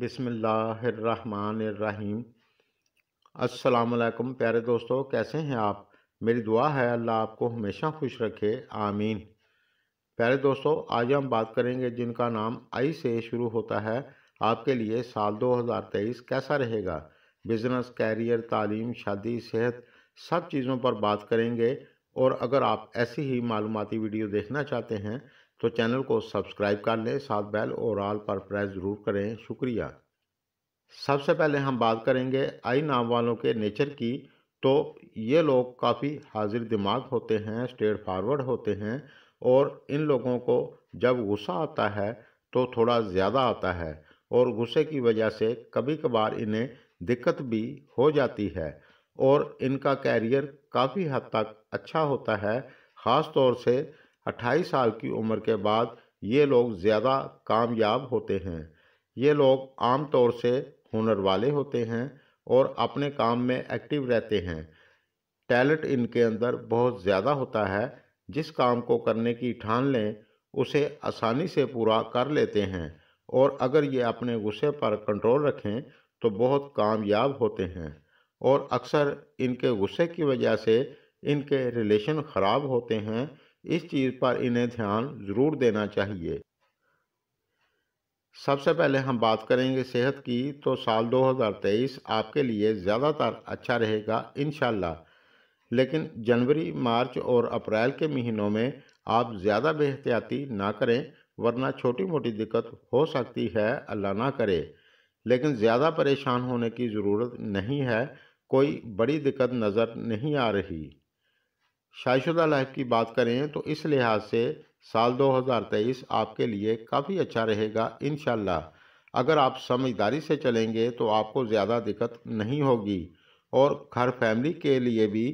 बिसमीम असलकम प्यारे दोस्तों कैसे हैं आप मेरी दुआ है अल्लाह आपको हमेशा खुश रखे आमीन प्यारे दोस्तों आज हम बात करेंगे जिनका नाम आई से शुरू होता है आपके लिए साल 2023 कैसा रहेगा बिजनेस कैरियर तालीम शादी सेहत सब चीज़ों पर बात करेंगे और अगर आप ऐसी ही मालूमती वीडियो देखना चाहते हैं तो चैनल को सब्सक्राइब कर लें साथ बेल और आल पर प्रेस ज़रूर करें शुक्रिया सबसे पहले हम बात करेंगे आई नाम वालों के नेचर की तो ये लोग काफ़ी हाजिर दिमाग होते हैं स्ट्रेट फारवर्ड होते हैं और इन लोगों को जब गुस्सा आता है तो थोड़ा ज़्यादा आता है और गुस्से की वजह से कभी कभार इन्हें दिक्कत भी हो जाती है और इनका कैरियर काफ़ी हद तक अच्छा होता है ख़ास तौर से अट्ठाईस साल की उम्र के बाद ये लोग ज़्यादा कामयाब होते हैं ये लोग आम तौर से हुनर वाले होते हैं और अपने काम में एक्टिव रहते हैं टैलेंट इनके अंदर बहुत ज़्यादा होता है जिस काम को करने की ठान लें उसे आसानी से पूरा कर लेते हैं और अगर ये अपने गुस्से पर कंट्रोल रखें तो बहुत कामयाब होते हैं और अक्सर इनके गुस्से की वजह से इनके रिलेशन ख़राब होते हैं इस चीज़ पर इन्हें ध्यान ज़रूर देना चाहिए सबसे पहले हम बात करेंगे सेहत की तो साल 2023 आपके लिए ज़्यादातर अच्छा रहेगा इन लेकिन जनवरी मार्च और अप्रैल के महीनों में आप ज़्यादा बेहतियाती ना करें वरना छोटी मोटी दिक्कत हो सकती है अल्लाह ना करे लेकिन ज़्यादा परेशान होने की ज़रूरत नहीं है कोई बड़ी दिक्कत नज़र नहीं आ रही शाइशुदा लाइफ की बात करें तो इस लिहाज से साल 2023 आपके लिए काफ़ी अच्छा रहेगा इन अगर आप समझदारी से चलेंगे तो आपको ज़्यादा दिक्कत नहीं होगी और घर फैमिली के लिए भी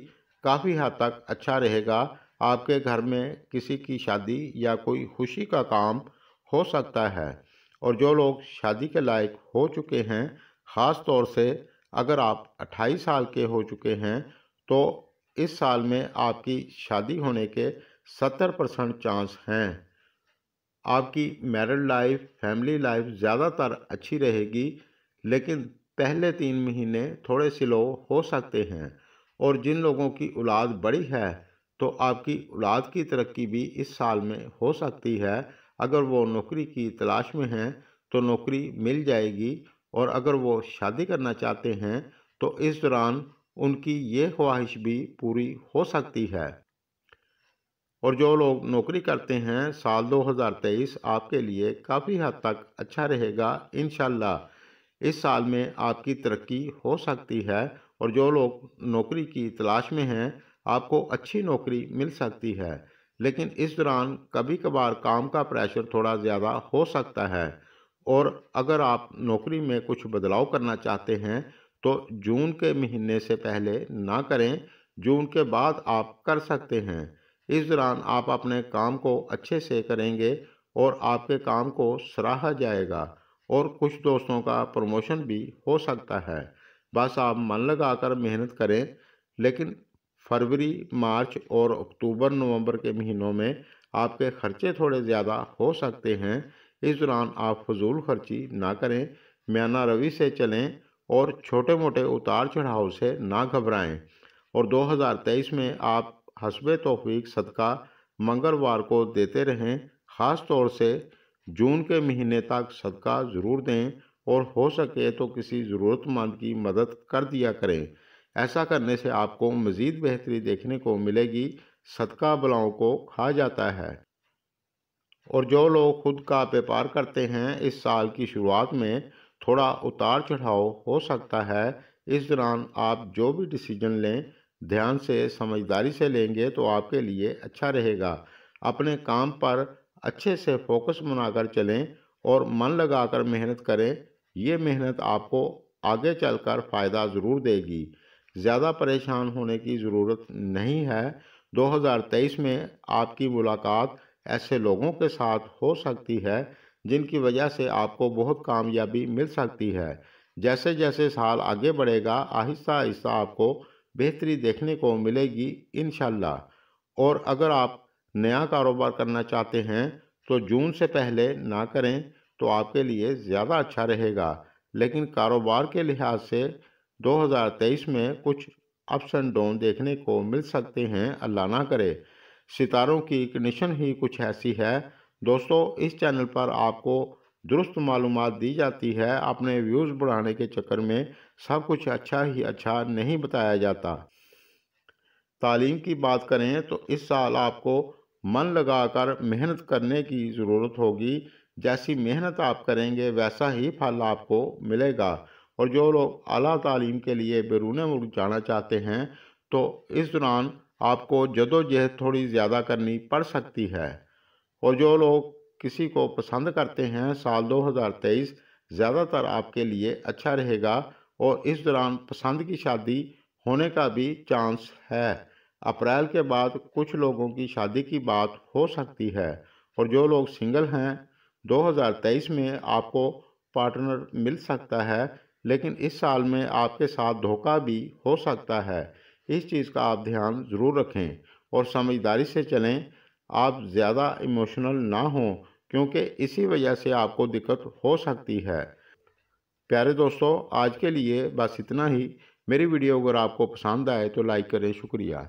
काफ़ी हद तक अच्छा रहेगा आपके घर में किसी की शादी या कोई खुशी का काम हो सकता है और जो लोग शादी के लायक हो चुके हैं ख़ास तौर से अगर आप 28 साल के हो चुके हैं तो इस साल में आपकी शादी होने के सत्तर परसेंट चांस हैं आपकी मैरिड लाइफ फैमिली लाइफ ज़्यादातर अच्छी रहेगी लेकिन पहले तीन महीने थोड़े स्लो हो सकते हैं और जिन लोगों की औलाद बड़ी है तो आपकी औलाद की तरक्की भी इस साल में हो सकती है अगर वो नौकरी की तलाश में हैं तो नौकरी मिल जाएगी और अगर वो शादी करना चाहते हैं तो इस दौरान उनकी ये ख्वाहिश भी पूरी हो सकती है और जो लोग नौकरी करते हैं साल 2023 आपके लिए काफ़ी हद तक अच्छा रहेगा इन इस साल में आपकी तरक्की हो सकती है और जो लोग नौकरी की तलाश में हैं आपको अच्छी नौकरी मिल सकती है लेकिन इस दौरान कभी कभार काम का प्रेशर थोड़ा ज़्यादा हो सकता है और अगर आप नौकरी में कुछ बदलाव करना चाहते हैं तो जून के महीने से पहले ना करें जून के बाद आप कर सकते हैं इस दौरान आप अपने काम को अच्छे से करेंगे और आपके काम को सराहा जाएगा और कुछ दोस्तों का प्रमोशन भी हो सकता है बस आप मन लगाकर मेहनत करें लेकिन फरवरी मार्च और अक्टूबर नवंबर के महीनों में आपके खर्चे थोड़े ज़्यादा हो सकते हैं इस दौरान आप फजूल खर्ची ना करें म्याना रवि से चलें और छोटे मोटे उतार चढ़ाव से ना घबराएं और 2023 में आप हसब तोफीक सदका मंगलवार को देते रहें ख़ास तौर से जून के महीने तक सदका ज़रूर दें और हो सके तो किसी ज़रूरतमंद की मदद कर दिया करें ऐसा करने से आपको मज़ीद बेहतरी देखने को मिलेगी सदका बलाओं को खा जाता है और जो लोग खुद का व्यापार करते हैं इस साल की शुरुआत में थोड़ा उतार चढ़ाव हो सकता है इस दौरान आप जो भी डिसीजन लें ध्यान से समझदारी से लेंगे तो आपके लिए अच्छा रहेगा अपने काम पर अच्छे से फोकस बनाकर चलें और मन लगाकर मेहनत करें ये मेहनत आपको आगे चलकर फ़ायदा ज़रूर देगी ज़्यादा परेशान होने की ज़रूरत नहीं है 2023 में आपकी मुलाकात ऐसे लोगों के साथ हो सकती है जिनकी वजह से आपको बहुत कामयाबी मिल सकती है जैसे जैसे साल आगे बढ़ेगा आहिस्ता आहिस्ता आपको बेहतरी देखने को मिलेगी इन और अगर आप नया कारोबार करना चाहते हैं तो जून से पहले ना करें तो आपके लिए ज़्यादा अच्छा रहेगा लेकिन कारोबार के लिहाज से 2023 में कुछ अप्स एंड डाउन देखने को मिल सकते हैं अल्लाह ना करे सितारों की कंडीशन ही कुछ ऐसी है दोस्तों इस चैनल पर आपको दुरुस्त मालूम दी जाती है अपने व्यूज़ बढ़ाने के चक्कर में सब कुछ अच्छा ही अच्छा नहीं बताया जाता तालीम की बात करें तो इस साल आपको मन लगाकर मेहनत करने की ज़रूरत होगी जैसी मेहनत आप करेंगे वैसा ही फल आपको मिलेगा और जो लोग अला तालीम के लिए बैरून मुल्क जाना चाहते हैं तो इस दौरान आपको जदोजहद थोड़ी ज़्यादा करनी पड़ सकती है और जो लोग किसी को पसंद करते हैं साल 2023 ज़्यादातर आपके लिए अच्छा रहेगा और इस दौरान पसंद की शादी होने का भी चांस है अप्रैल के बाद कुछ लोगों की शादी की बात हो सकती है और जो लोग सिंगल हैं 2023 में आपको पार्टनर मिल सकता है लेकिन इस साल में आपके साथ धोखा भी हो सकता है इस चीज़ का आप ध्यान ज़रूर रखें और समझदारी से चलें आप ज़्यादा इमोशनल ना हों क्योंकि इसी वजह से आपको दिक्कत हो सकती है प्यारे दोस्तों आज के लिए बस इतना ही मेरी वीडियो अगर आपको पसंद आए तो लाइक करें शुक्रिया